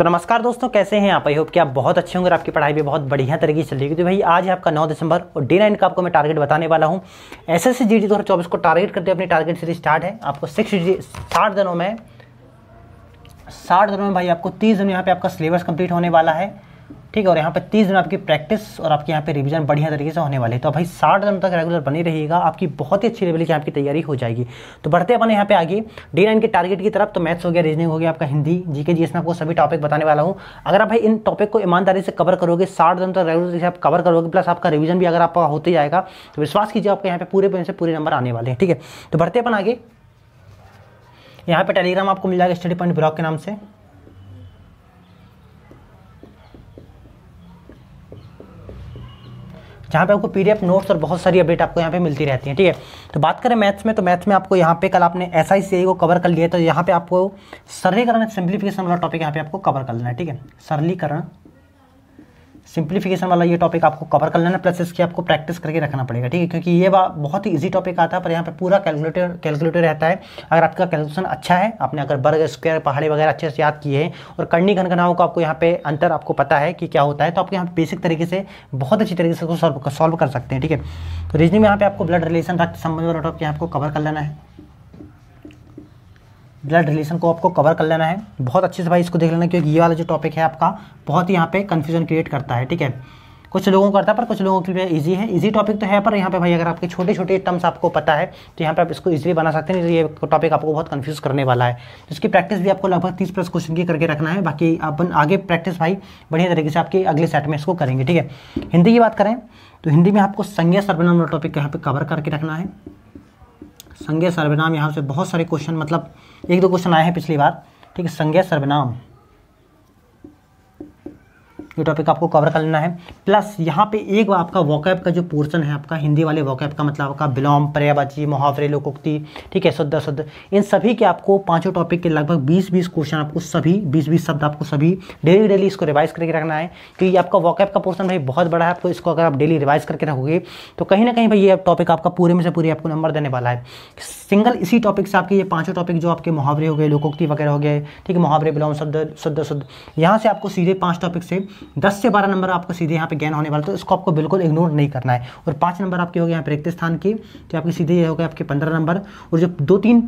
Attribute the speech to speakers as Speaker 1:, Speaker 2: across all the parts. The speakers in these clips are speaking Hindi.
Speaker 1: तो नमस्कार दोस्तों कैसे हैं आप आई होप कि आप बहुत अच्छे होंगे और आपकी पढ़ाई भी बहुत बढ़िया तरीके से चल रही है तो भाई आज है आपका 9 दिसंबर और डे नाइन का आपको मैं टारगेट बताने वाला हूँ S S C G D दो हज़ार चौबीस को टारगेट करते अपनी टारगेट सीरीज स्टार्ट है आपको सिक्स जी साठ दिनों में साठ दिनों में भाई आपको तीस दिनों यहाँ पे आपका सिलेबस कंप्लीट होने वाला है ठीक है और यहाँ पे तीस दिन आपकी प्रैक्टिस और आपके यहाँ पे रिवीजन बढ़िया तरीके से होने वाले तो भाई साठ दिन तक रेगुलर बनी रहेगा आपकी बहुत ही अच्छी लेवल की आपकी तैयारी हो जाएगी तो बढ़ते अपने यहाँ पे आगे डी नाइन के टारगेट की तरफ तो मैथ्स हो गया रीजनिंग हो गया आपका हिंदी जीके जी इसमें आपको सभी टॉपिक बताने वाला हूँ अगर आप भाई इन टॉपिक को ईमानदारी से कवर करोगे साठ दिन तक रेगुलर से आप कवर करोगे प्लस आपका रिविजन भी अगर आपका होते जाएगा तो विश्वास कीजिए आपके यहाँ पे पूरे पेन से पूरे नंबर आने वाले हैं ठीक है तो बढ़ते अपन आगे यहाँ पे टेलीग्राम आपको मिल जाएगा स्टडी पॉइंट ब्लॉक के नाम से जहाँ पे आपको पीडीएफ नोट्स और बहुत सारी अपडेट आपको यहाँ पे मिलती रहती है ठीक है तो बात करें मैथ्स में तो मैथ्स में आपको यहाँ पे कल आपने एस आई को कवर कर लिया तो यहाँ पे आपको सरलीकरण सिंप्लीफिकेशन वाला टॉपिक यहाँ पे आपको कवर कर लेना है ठीक है सरलीकरण सिंप्लीफिकेशन वाला ये टॉपिक आपको कवर कर लेना प्लस इसकी आपको प्रैक्टिस करके रखना पड़ेगा ठीक है क्योंकि ये बहुत ही इजी टॉपिक आता है पर यहाँ पर पूरा कैलकुलेटर कैलकुलेटर रहता है अगर आपका कैलकुलेशन अच्छा है आपने अगर बर्ग स्क्वायर पहाड़ी वगैरह अच्छे से याद किए हैं और कर्णी घनघनाओं का आपको यहाँ पे अंतर आपको पता है कि क्या होता है तो आपको यहाँ बेसिक तरीके से बहुत अच्छी तरीके से उसको सॉल्व कर सकते हैं ठीक है तो रीजनिंग में यहाँ पे आपको ब्लड रिलेशन रक्त संबंध और यहाँ आपको कवर कर लेना है ब्लड रिलेशन को आपको कवर कर लेना है बहुत अच्छे से भाई इसको देख लेना क्योंकि ये वाला जो टॉपिक है आपका बहुत ही यहाँ पे कन्फ्यूजन क्रिएट करता है ठीक है कुछ लोगों को करता है पर कुछ लोगों के लिए ईजी है इजी टॉपिक तो है पर यहाँ पे भाई अगर आपके छोटे छोटे टर्म्स आपको पता है तो यहाँ पे आप इसको इजीली बना सकते हैं ये टॉपिक आपको बहुत कंफ्यूज करने वाला है तो इसकी प्रैक्टिस भी आपको लगभग तीस प्लस क्वेश्चन की करके रखना है बाकी अपन आगे प्रैक्टिस भाई बढ़िया तरीके से आपके अगले सेट में इसको करेंगे ठीक है हिंदी की बात करें तो हिंदी में आपको संज्ञा सर्वनाम टॉपिक यहाँ पर कवर करके रखना है संज्ञा सर्वनाम यहाँ से बहुत सारे क्वेश्चन मतलब एक दो क्वेश्चन आए हैं पिछली बार ठीक है संज्ञा सर्वनाम ये टॉपिक आपको कवर कर लेना है प्लस यहाँ पे एक आपका वॉकैप का जो पोर्सन है आपका हिंदी वाले वॉकैप का मतलब आपका बिलोम पर्याबाची मुहावरे लोकोक्ति ठीक है शुद्ध शुद्ध इन सभी के आपको पाँचों टॉपिक के लगभग बीस बीस क्वेश्चन आपको सभी बीस बीस शब्द आपको सभी डेली डेली इसको रिवाइज करके रखना है क्योंकि आपका वॉकैप का पोर्सन भाई बहुत बड़ा है आपको इसको अगर आप डेली रिवाइज करके रखोगे तो कहीं ना कहीं भाई ये टॉपिक आपका पूरे में से पूरे आपको नंबर देने वाला है सिंगल इसी टॉपिक से आपके ये पांचों टॉपिक जो आपके मुहावरे हो गए लोकोक्ति वगैरह हो गए ठीक है मुहावरे बिलोम शब्द शुद्ध शुद्ध यहाँ से आपको सीधे पाँच टॉपिक से दस से बारह नंबर आपको सीधे यहाँ पे ज्ञान होने वाला तो इसको आपको बिल्कुल इग्नोर नहीं करना है और पाँच नंबर आपके हो गए यहाँ पर रिक्त स्थान की तो आपके सीधे ये हो गए आपके पंद्रह नंबर और जो दो तीन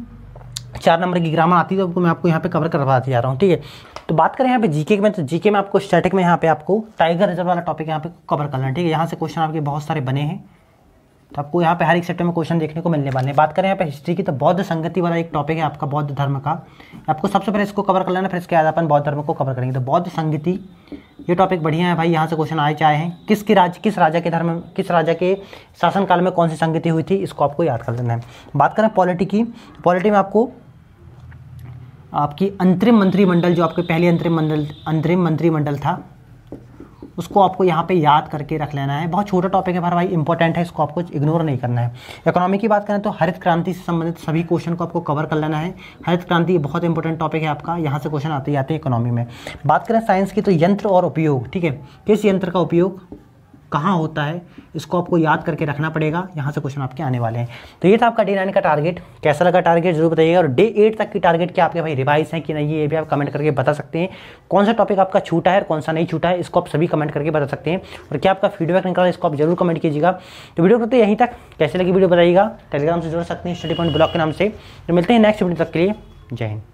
Speaker 1: चार नंबर की ग्रामर आती है तो मैं आपको यहाँ पे कवर करवाते जा रहा हूँ ठीक है तो बात करें यहाँ पे जीके में तो जीके में आपको स्टैटिक में यहाँ पे आपको टाइगर रिजर्व वाला टॉपिक यहाँ पे कवर करना है ठीक है यहाँ से क्वेश्चन आपके बहुत सारे बने हैं तो आपको यहाँ पे हर एक सेक्टर में क्वेश्चन देखने को मिलने वाले हैं बात करें यहाँ पे हिस्ट्री की तो बौद्ध संगति वाला एक टॉपिक है आपका बौद्ध धर्म का आपको सबसे पहले इसको कवर कर लेना फिर इसके बाद अपन बौद्ध धर्म को कवर करेंगे तो बौद्ध संगति ये टॉपिक बढ़िया है भाई यहाँ से क्वेश्चन आए चाहे हैं किसके राज्य किस राजा के धर्म किस राजा के शासनकाल में कौन सी संगति हुई थी इसको आपको याद कर लेना है बात करें पॉलिटी की पॉलिटी में आपको आपकी अंतरिम मंत्रिमंडल जो आपके पहले अंतरिम मंडल अंतरिम मंत्रिमंडल था उसको आपको यहाँ पे याद करके रख लेना है बहुत छोटा टॉपिक है हमारा भाई इंपॉर्टेंट है इसको आपको इग्नोर नहीं करना है इकोनॉमी की बात करें तो हरित क्रांति से संबंधित सभी क्वेश्चन को आपको कवर कर लेना है हरित क्रांति बहुत इंपॉर्टेंट टॉपिक है आपका यहाँ से क्वेश्चन आते ही आते हैं इकोनॉमी में बात करें साइंस की तो यंत्र और उपयोग ठीक है किस यंत्र का उपयोग कहाँ होता है इसको आपको याद करके रखना पड़ेगा यहाँ से क्वेश्चन आपके आने वाले हैं तो ये था आपका डे नाइन का टारगेट कैसा लगा टारगेट जरूर बताइएगा और डे एट तक की टारगेट क्या आपके भाई रिवाइज हैं कि नहीं ये भी आप कमेंट करके बता सकते हैं कौन सा टॉपिक आपका छूटा है और कौन सा नहीं छूटा है इसको आप सभी कमेंट करके बता सकते हैं और क्या आपका फीडबैक निकला इसको आप जरूर कमेंट कीजिएगा तो वीडियो करते तो यहीं तक कैसे लगी वीडियो बताइएगा टेलीग्राम से जुड़ सकते हैं स्टडी पॉइंट ब्लॉग के नाम से तो मिलते हैं नेक्स्ट वीडियो तक के लिए जय हिंद